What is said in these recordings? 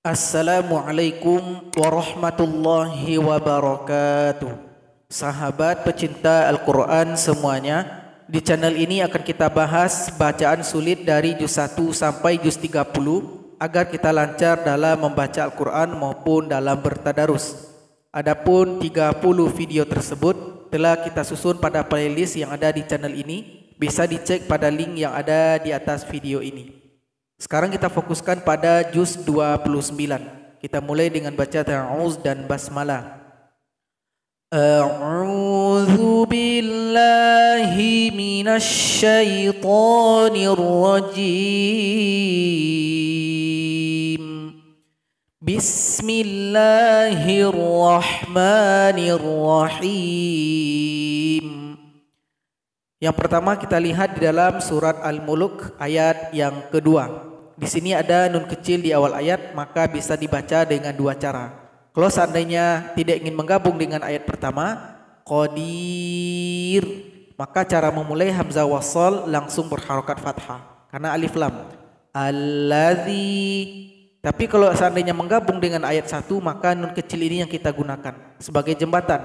Assalamualaikum warahmatullahi wabarakatuh. Sahabat pecinta Al-Qur'an semuanya, di channel ini akan kita bahas bacaan sulit dari juz 1 sampai juz 30 agar kita lancar dalam membaca Al-Qur'an maupun dalam bertadarus. Adapun 30 video tersebut telah kita susun pada playlist yang ada di channel ini, bisa dicek pada link yang ada di atas video ini. Sekarang kita fokuskan pada juz 29. Kita mulai dengan baca ta'awuz dan basmalah. A'udzu billahi minasy syaithanir rajim. Bismillahirrahmanirrahim. Yang pertama kita lihat di dalam surat Al-Muluk ayat yang kedua. Di sini ada nun kecil di awal ayat, maka bisa dibaca dengan dua cara. Kalau seandainya tidak ingin menggabung dengan ayat pertama, qadir, maka cara memulai hamzah wasal langsung berharokat fathah karena alif lam. Alladzi tapi kalau seandainya menggabung dengan ayat satu maka nun kecil ini yang kita gunakan sebagai jembatan.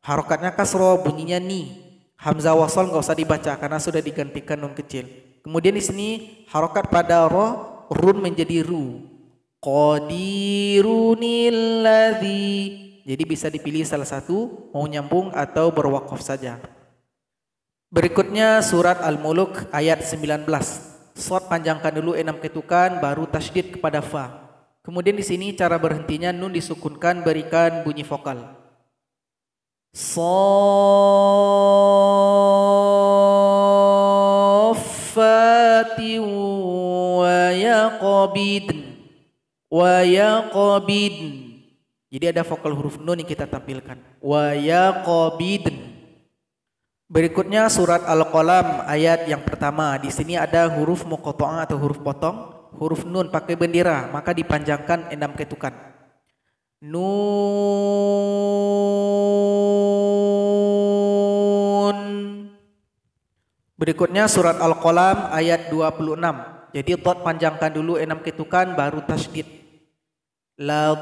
Harokatnya kasro, bunyinya ni. Hamzah wasal nggak usah dibaca karena sudah digantikan nun kecil. Kemudian di sini harokat pada ro, run menjadi ru. Qadirunilladzi. Jadi bisa dipilih salah satu, mau nyambung atau berwakaf saja. Berikutnya surat Al-Muluk ayat 19. Sot panjangkan dulu enam ketukan, baru tasydid kepada fa. Kemudian di sini cara berhentinya nun disukunkan berikan bunyi vokal. yaqabidn wa yaqabidn jadi ada vokal huruf nun yang kita tampilkan wa yaqabidn Berikutnya surat Al-Qalam ayat yang pertama. Di sini ada huruf muqatta'ah atau huruf potong, huruf nun pakai bendera, maka dipanjangkan enam ketukan. Nun. Berikutnya surat Al-Qalam ayat 26. Jadi dot panjangkan dulu enam ketukan baru tasdid. La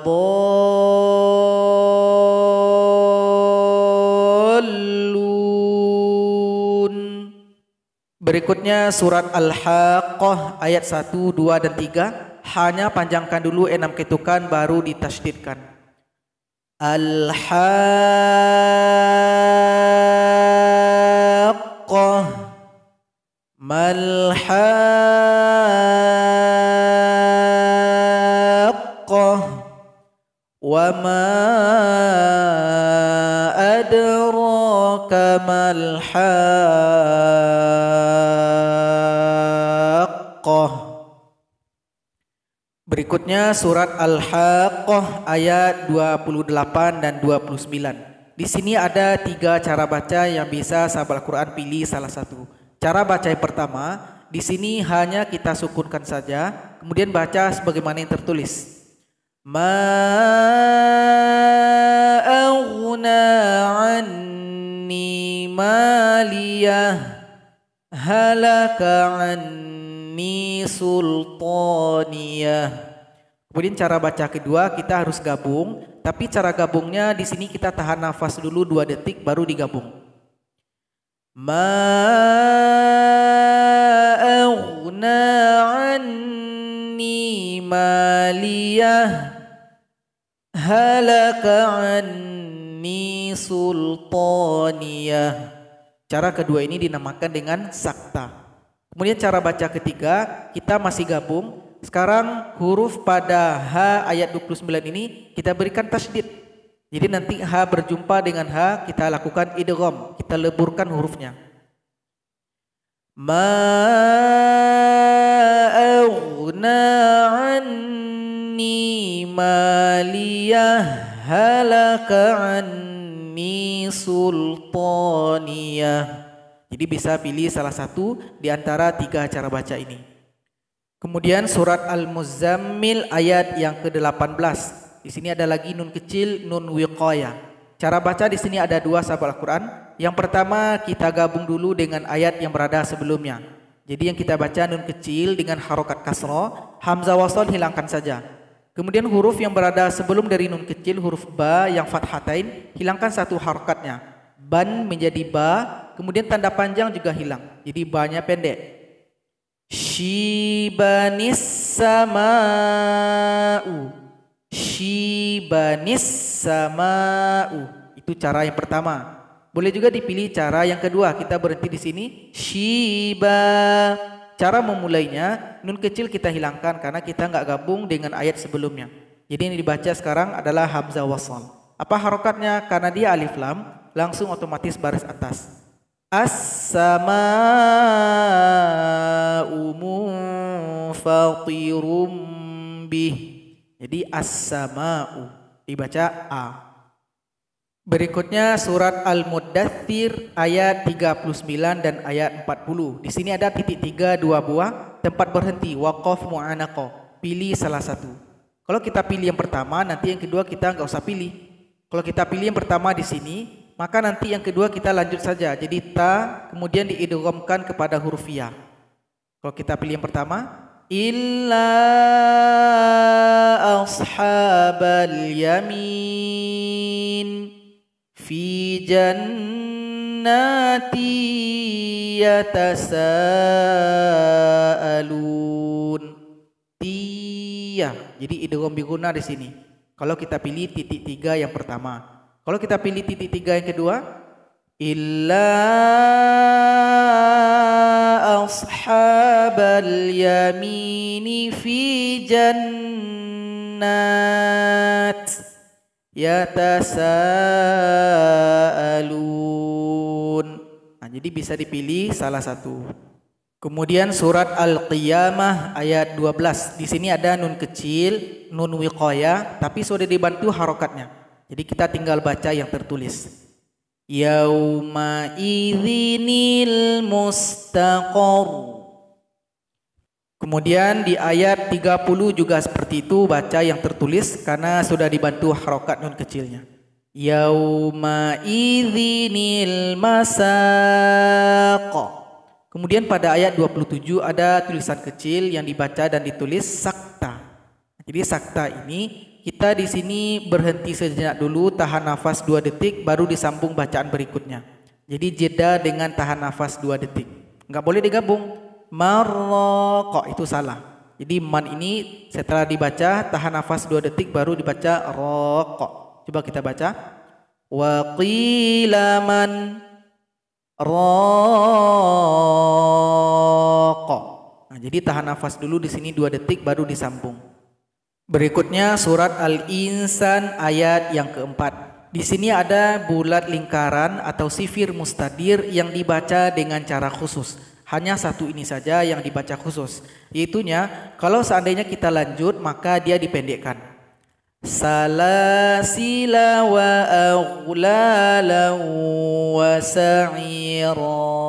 Berikutnya surat Al-Haqqah ayat 1, 2 dan 3. Hanya panjangkan dulu enam ketukan baru ditasdidkan. Al-Haqqah Mal-Haqqah وما أدراك ما الحاقة Berikutnya surat Al-Haqqah ayat 28 dan 29. Di sini ada tiga cara baca yang bisa sahabat Al-Quran pilih salah satu. Cara baca yang pertama, di sini hanya kita sukunkan saja, kemudian baca sebagaimana yang tertulis. ما أغنى عني ماليه هلك عني Kemudian cara baca kedua kita harus gabung, tapi cara gabungnya di sini kita tahan nafas dulu dua detik baru digabung. Ma anni maliyah halak anni sultaniyah. Cara kedua ini dinamakan dengan sakta. Kemudian cara baca ketiga kita masih gabung. Sekarang huruf pada H ayat 29 ini kita berikan tasdid. Jadi nanti H berjumpa dengan H kita lakukan idgham, kita leburkan hurufnya. Ma جهلك عني سلطانيه jadi bisa pilih salah satu di antara tiga cara baca ini. Kemudian surat Al-Muzammil ayat yang ke-18. Di sini ada lagi nun kecil, nun wiqayah. Cara baca di sini ada dua sahabat Al-Quran. Yang pertama kita gabung dulu dengan ayat yang berada sebelumnya. Jadi yang kita baca nun kecil dengan harokat kasro, hamzah wasol hilangkan saja. Kemudian huruf yang berada sebelum dari nun kecil huruf ba yang fathatain hilangkan satu harokatnya. Ban menjadi ba, kemudian tanda panjang juga hilang. Jadi banyak pendek. Shibanis sama'u. Shibanis sama'u. Itu cara yang pertama. Boleh juga dipilih cara yang kedua. Kita berhenti di sini. Shiba cara memulainya nun kecil kita hilangkan karena kita nggak gabung dengan ayat sebelumnya. Jadi ini dibaca sekarang adalah hamzah wasal. Apa harokatnya? Karena dia alif lam, langsung otomatis baris atas. As-sama'u munfatirum bih. Jadi as u dibaca a. Berikutnya surat Al-Muddathir ayat 39 dan ayat 40. Di sini ada titik tiga dua buah tempat berhenti waqaf mu'anaqo. Pilih salah satu. Kalau kita pilih yang pertama, nanti yang kedua kita nggak usah pilih. Kalau kita pilih yang pertama di sini, maka nanti yang kedua kita lanjut saja. Jadi ta kemudian diidghamkan kepada huruf ya. Kalau kita pilih yang pertama, illa ashabal yamin جَنَّاتٍ يَتَسَاءَلُونَ Tiya. Jadi idgham biguna di sini. Kalau kita pilih titik tiga yang pertama. Kalau kita pilih titik tiga yang kedua, illa ashabal yamini fi jannah yatasaalun. Nah, jadi bisa dipilih salah satu. Kemudian surat Al-Qiyamah ayat 12. Di sini ada nun kecil, nun wiqaya, tapi sudah dibantu harokatnya. Jadi kita tinggal baca yang tertulis. Yauma idzinil mustaqarr Kemudian di ayat 30 juga seperti itu baca yang tertulis karena sudah dibantu harokat nun kecilnya. Yauma idzinil masaq. Kemudian pada ayat 27 ada tulisan kecil yang dibaca dan ditulis sakta. Jadi sakta ini kita di sini berhenti sejenak dulu, tahan nafas 2 detik, baru disambung bacaan berikutnya. Jadi jeda dengan tahan nafas 2 detik. Enggak boleh digabung maroko itu salah. Jadi man ini setelah dibaca tahan nafas dua detik baru dibaca rokok. Coba kita baca. Wa rokok. Nah, jadi tahan nafas dulu di sini dua detik baru disambung. Berikutnya surat Al-Insan ayat yang keempat. Di sini ada bulat lingkaran atau sifir mustadir yang dibaca dengan cara khusus. Hanya satu ini saja yang dibaca khusus, yaitunya kalau seandainya kita lanjut maka dia dipendekkan. Salasila wa aghlala wa sa'ira.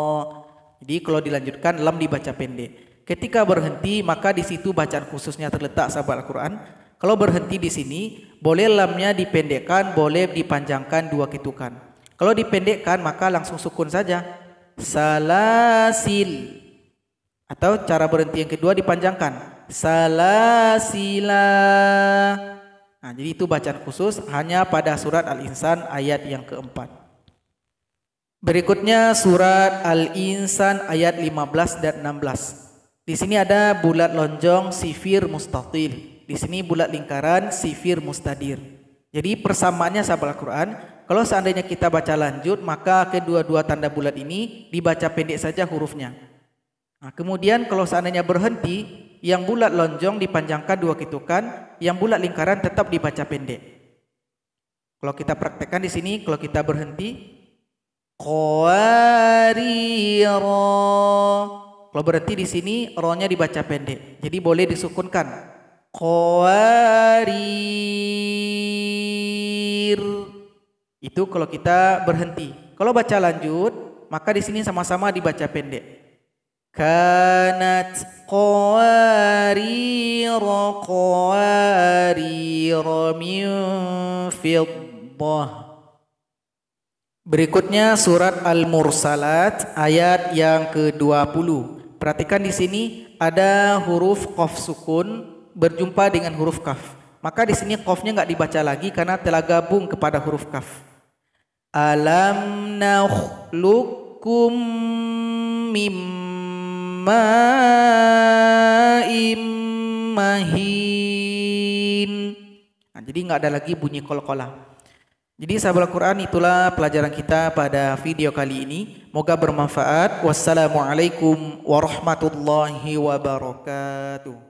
Jadi kalau dilanjutkan lam dibaca pendek. Ketika berhenti maka di situ bacaan khususnya terletak sahabat Al-Qur'an. Kalau berhenti di sini boleh lamnya dipendekkan, boleh dipanjangkan dua ketukan. Kalau dipendekkan maka langsung sukun saja salasil atau cara berhenti yang kedua dipanjangkan salasila nah jadi itu bacaan khusus hanya pada surat al-insan ayat yang keempat berikutnya surat al-insan ayat 15 dan 16 di sini ada bulat lonjong sifir mustatil di sini bulat lingkaran sifir mustadir jadi persamaannya sahabat Al-Quran kalau seandainya kita baca lanjut, maka kedua-dua tanda bulat ini dibaca pendek saja hurufnya. Nah, kemudian kalau seandainya berhenti, yang bulat lonjong dipanjangkan dua ketukan, yang bulat lingkaran tetap dibaca pendek. Kalau kita praktekkan di sini, kalau kita berhenti, qawariro. Kalau berhenti di sini, ronya dibaca pendek. Jadi boleh disukunkan. Qawariro. Itu kalau kita berhenti. Kalau baca lanjut, maka di sini sama-sama dibaca pendek. Kanat qawarira qawarira min Berikutnya surat Al-Mursalat ayat yang ke-20. Perhatikan di sini ada huruf qaf sukun berjumpa dengan huruf kaf. Maka di sini kofnya nggak dibaca lagi karena telah gabung kepada huruf kaf. Alam nakhlukum mimma imahin. Nah, jadi nggak ada lagi bunyi kol-kola. Jadi sahabat Al-Quran itulah pelajaran kita pada video kali ini. Moga bermanfaat. Wassalamualaikum warahmatullahi wabarakatuh.